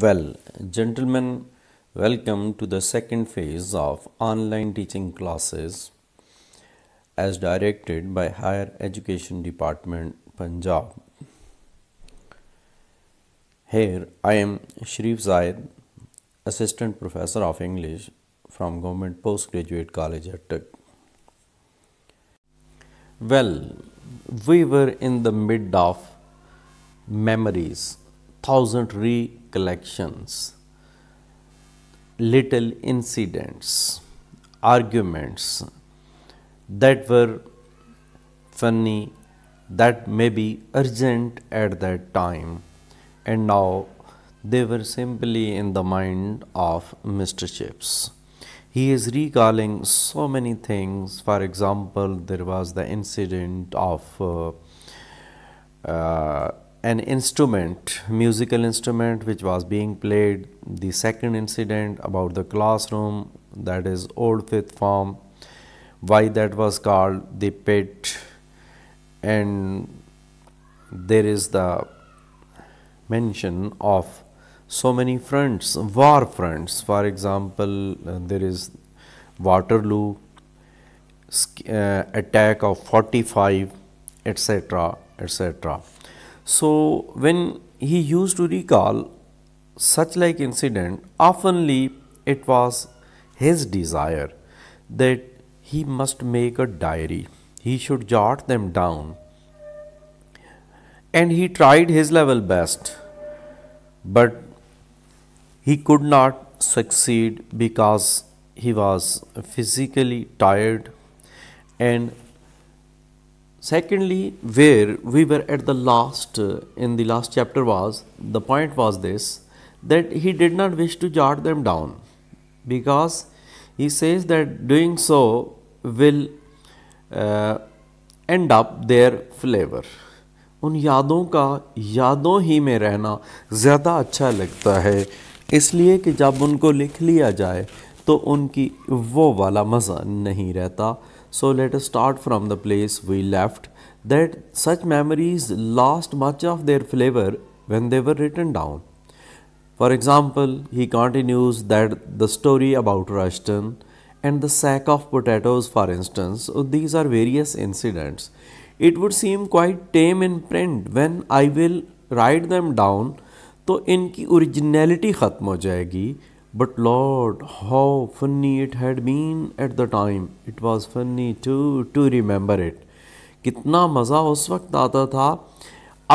Well, gentlemen, welcome to the second phase of online teaching classes as directed by Higher Education Department, Punjab. Here I am Shrif Zaid, Assistant Professor of English from Government Postgraduate College at Well, we were in the mid of memories, thousand re collections, little incidents, arguments that were funny, that may be urgent at that time, and now they were simply in the mind of Mr. Chips. He is recalling so many things. For example, there was the incident of uh, uh, an instrument, musical instrument which was being played, the second incident about the classroom that is old fifth form, why that was called the pit and there is the mention of so many fronts, war fronts. For example, uh, there is Waterloo, uh, attack of 45, etc., etc. So, when he used to recall such like incident, oftenly it was his desire that he must make a diary. He should jot them down. And he tried his level best, but he could not succeed because he was physically tired and secondly where we were at the last uh, in the last chapter was the point was this that he did not wish to jot them down because he says that doing so will uh, end up their flavor उन यादों का यादों ही में रहना ज़्यादा अच्छा लगता है इसलिए कि जब उनको लिख लिया जाए तो उनकी वो वाला मज़ा नहीं रहता so let start from the place we left that such memories last much of their flavour when they're written down for example he continues that the story about Rushton and the sack of potatoes for instance these are various incidents it would seem quite tame in print when I will write them down तो इनकी ओरिजिनेलिटी ख़त्म हो जाएगी But Lord, how funny it had been at the time. It was funny to to remember it. कितना मज़ा उस वक्त आता था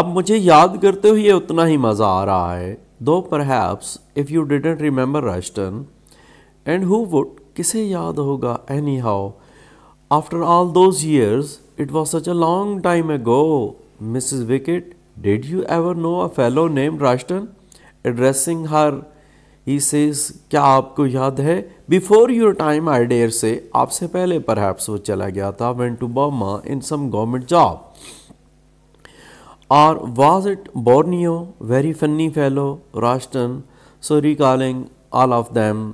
अब मुझे याद करते हुए उतना ही मज़ा आ रहा है दो perhaps if you didn't remember Rushton and who would किसे याद होगा anyhow after all those years it was such a long time ago Mrs Wickett did you ever know a fellow name Rushton addressing her he says क्या आपको याद है before your time I dare say आपसे पहले perhaps वो चला गया था went to Burma in some government job और was it Borneo very funny fellow Rushton so recalling all of them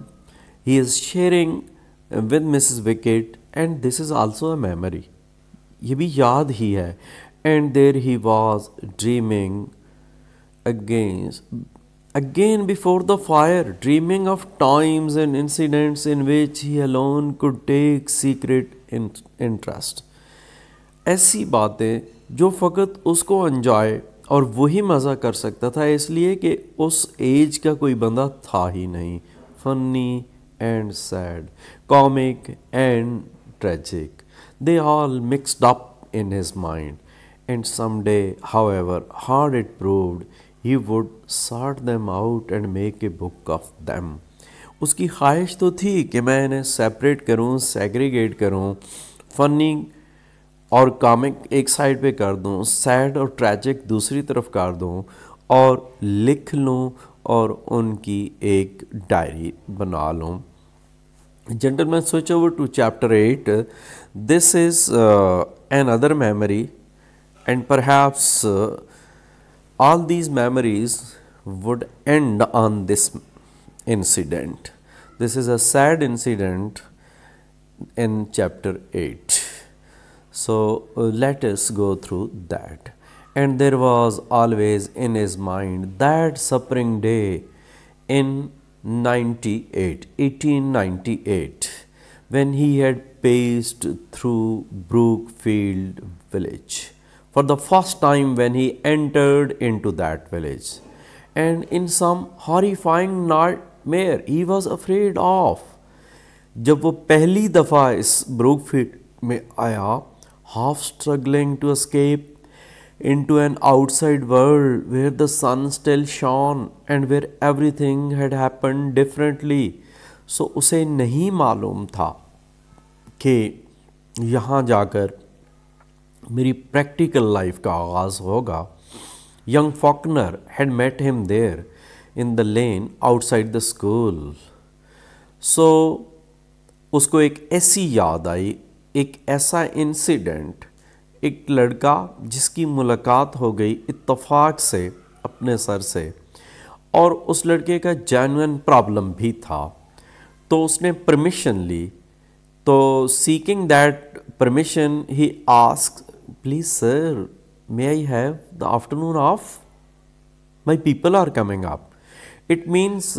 he is sharing with Mrs Wickett and this is also a memory ये भी याद ही है and there he was dreaming against Again before the fire, dreaming of times and incidents in which he alone could take secret interest. ऐसी बातें जो फ़कत उसको एंजॉय और वही मज़ा कर सकता था इसलिए कि उस एज का कोई बंदा था ही नहीं funny and sad comic and tragic they all mixed up in his mind and some day however hard it proved he would sort them out and make a book of them उसकी ख्वाहिश तो थी कि मैं इन्हें separate करूँ segregate करूँ funny और कॉमिक एक साइड पे कर दूँ सैड और ट्रैजिक दूसरी तरफ कर दूँ और लिख लूँ और उनकी एक डायरी बना लूँ gentlemen switch switch over to chapter eight this is another memory and uh, all these memories would end on this incident. This is a sad incident in chapter 8. So uh, let us go through that. And there was always in his mind that suffering day in 98, 1898, when he had paced through Brookfield village for the first time when he entered into that village. And in some horrifying nightmare, he was afraid of. जब वो पहली दफ़ा इस Brooke feet में आया half struggling to escape into an outside world where the sun still shone and where everything had happened differently. So so, उसे नहीं मालूम था कि यहाँ जाकर मेरी प्रैक्टिकल लाइफ का आगाज़ होगा young Faulkner had met him there in the lane outside the school so उसको एक ऐसी याद आई एक ऐसा इंसिडेंट एक लड़का जिसकी मुलाकात हो गई इत्तफाक से अपने सर से और उस लड़के का जैनुअन प्रॉब्लम भी था तो उसने परमिशन ली तो seeking that permission he ask please sir may I have the afternoon off my people are coming up it means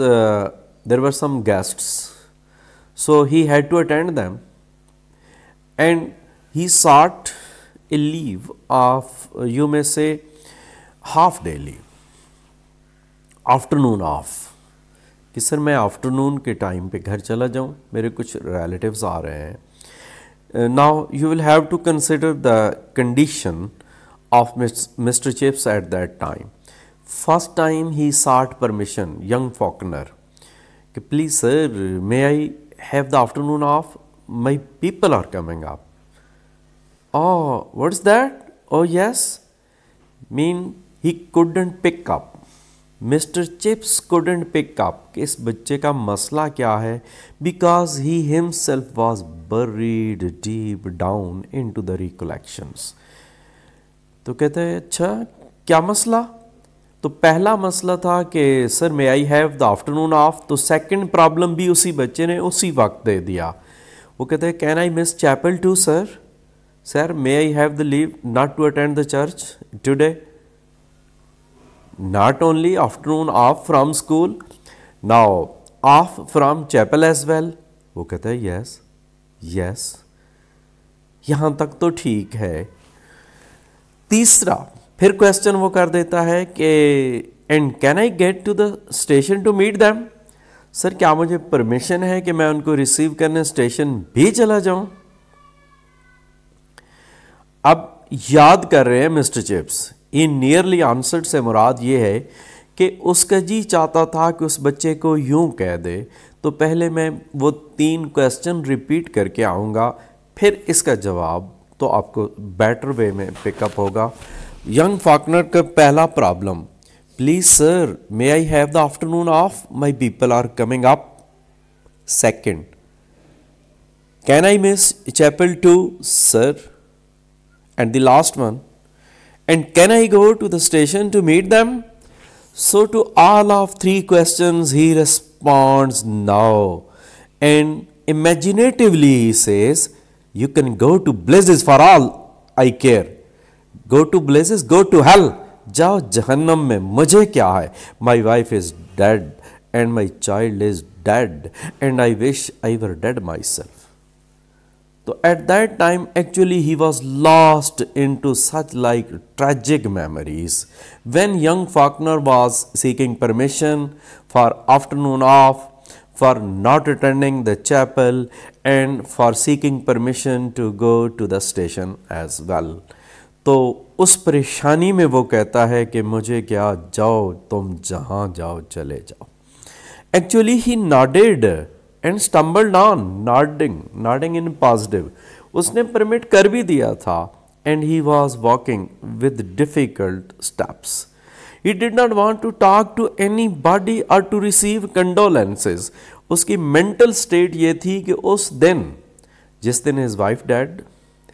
there are some guests so he had to attend them and he sought a leave off you may say half day leave afternoon off कि sir मैं afternoon के time पे घर चला जाऊँ मेरे कुछ relatives आ रहे हैं Uh, now you will have to consider the condition of Mr. Chips at that time. First time he sought permission, young Faulkner. please sir, may I have the afternoon off? My people are coming up. Oh, what's that? Oh yes. Mean he couldn't pick up. Mr Chips couldn't pick up कि इस बच्चे का मसला क्या है because he himself was buried deep down into the recollections तो कहते हैं अच्छा क्या मसला तो पहला मसला था कि sir may I have the afternoon off तो सेकंड प्रॉब्लम भी उसी बच्चे ने उसी वक्त दे दिया वो कहते हैं can I miss chapel to sir sir may I have the leave not to attend the church today not only afternoon off from school, now off from chapel as well. वो कहता है yes, yes. यहां तक तो ठीक है तीसरा फिर क्वेश्चन वो कर देता है कि and can I get to the station to meet them sir क्या मुझे परमिशन है कि मैं उनको रिसीव करने स्टेशन भी चला जाऊं अब याद कर रहे हैं Mr Chips in nearly answered से मुराद ये है कि उसका जी चाहता था कि उस बच्चे को यूँ कह दे तो पहले मैं वो तीन क्वेश्चन रिपीट करके आऊँगा फिर इसका जवाब तो आपको बेटर वे में पिकअप होगा यंग फाकनर का पहला problem please sir may I have the afternoon off my people are coming up second can I miss chapel to sir and the last one and can I go to the station to meet them? So, to all of three questions, he responds no. And imaginatively, he says, You can go to blazes for all I care. Go to blazes, go to hell. Jao जहन्नम mein mujhe kya hai? My wife is dead, and my child is dead, and I wish I were dead myself." तो at that time actually he was lost into such like tragic memories when young Faulkner was seeking permission for afternoon off for not attending the chapel and for seeking permission to go to the station as well तो उस परेशानी में वो कहता है कि मुझे क्या जाओ तुम जहाँ जाओ चले जाओ actually he nodded and stumble down nodding nodding in positive उसने परमिट कर भी दिया था and he was walking with difficult steps he did not want to talk to anybody और टू रिसीव कंडोलेंसेज उसकी मेंटल स्टेट ये थी कि उस दिन जिस दिन his wife dead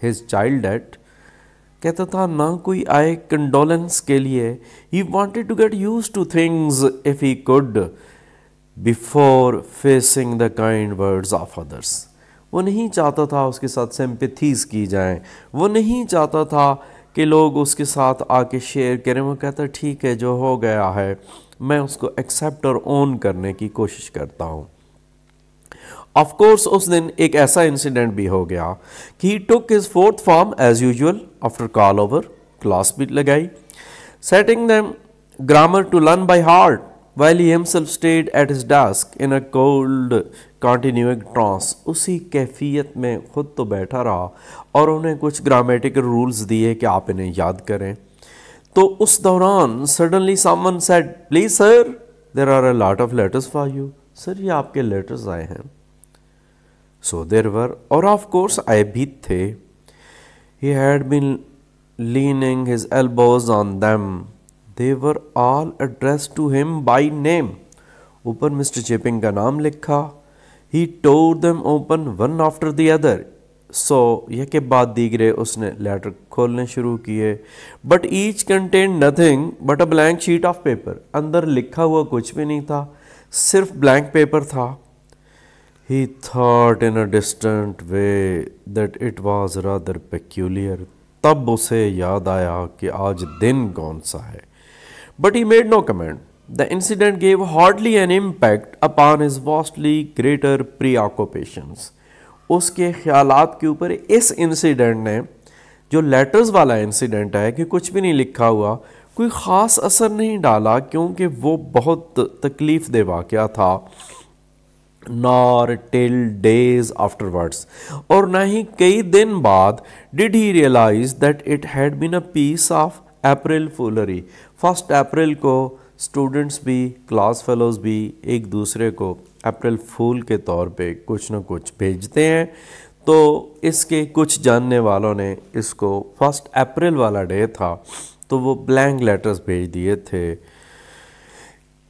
his child dead कहता था ना कोई आए कंडोलेंस के लिए he wanted to get use two things if he could before facing the kind words of others वो नहीं चाहता था उसके साथ सेम्पथीज की जाएं वो नहीं चाहता था कि लोग उसके साथ आके शेयर करें वो कहता ठीक है जो हो गया है मैं उसको एक्सेप्ट और ओन करने की कोशिश करता हूँ ऑफ कोर्स उस दिन एक ऐसा इंसिडेंट भी हो गया कि he took his fourth form as usual after call over class भी लगाई setting them grammar to learn by heart while he himself stayed at his desk in a cold continuing trance उसी कैफियत में खुद तो बैठा रहा और उन्हें कुछ ग्रामेटिकल रूल्स दिए कि आप इन्हें याद करें तो उस दौरान suddenly someone said please sir there are a lot of letters for you sir ये आपके लेटर्स आए हैं सो देर वर और ऑफ कोर्स आए भी थे he had been leaning his elbows on them they were all address to him by name ऊपर mister चेपिंग का नाम लिखा he tore them open one after the other so यह के बाद दीगरे उसने लेटर खोलने शुरू किए but each contained nothing but a blank sheet of paper अंदर लिखा हुआ कुछ भी नहीं था सिर्फ ब्लैंक पेपर था he thought in a distant way that it was rather peculiar तब उसे याद आया कि आज दिन कौन सा है but he made no comment. The incident gave hardly an impact upon his vastly greater preoccupations. उसके ख्यालात के ऊपर इस इंसिडेंट ने जो लेटर्स वाला इंसिडेंट है कि कुछ भी नहीं लिखा हुआ कोई ख़ास असर नहीं डाला क्योंकि वो बहुत तकलीफ दे वाक़ था नॉर टिल डेज आफ्टरवर्ड्स और ना ही कई दिन बाद did he realize that it had been a piece of April foolery first April को स्टूडेंट्स भी क्लास फेलोज़ भी एक दूसरे को अप्रैल फूल के तौर पे कुछ ना कुछ भेजते हैं तो इसके कुछ जानने वालों ने इसको फर्स्ट अप्रैल वाला डे था तो वो ब्लैंक लेटर्स भेज दिए थे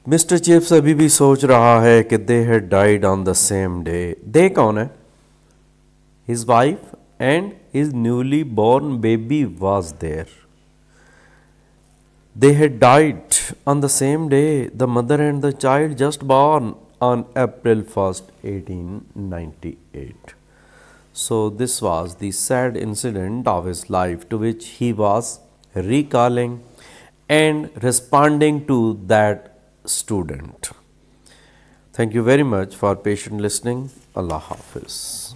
मिस्टर चिप्स अभी भी सोच रहा है कि they had died on the same day they कौन है his wife and his newly born baby was there They had died on the same day, the mother and the child just born on April 1st, 1898. So, this was the sad incident of his life to which he was recalling and responding to that student. Thank you very much for patient listening. Allah Hafiz.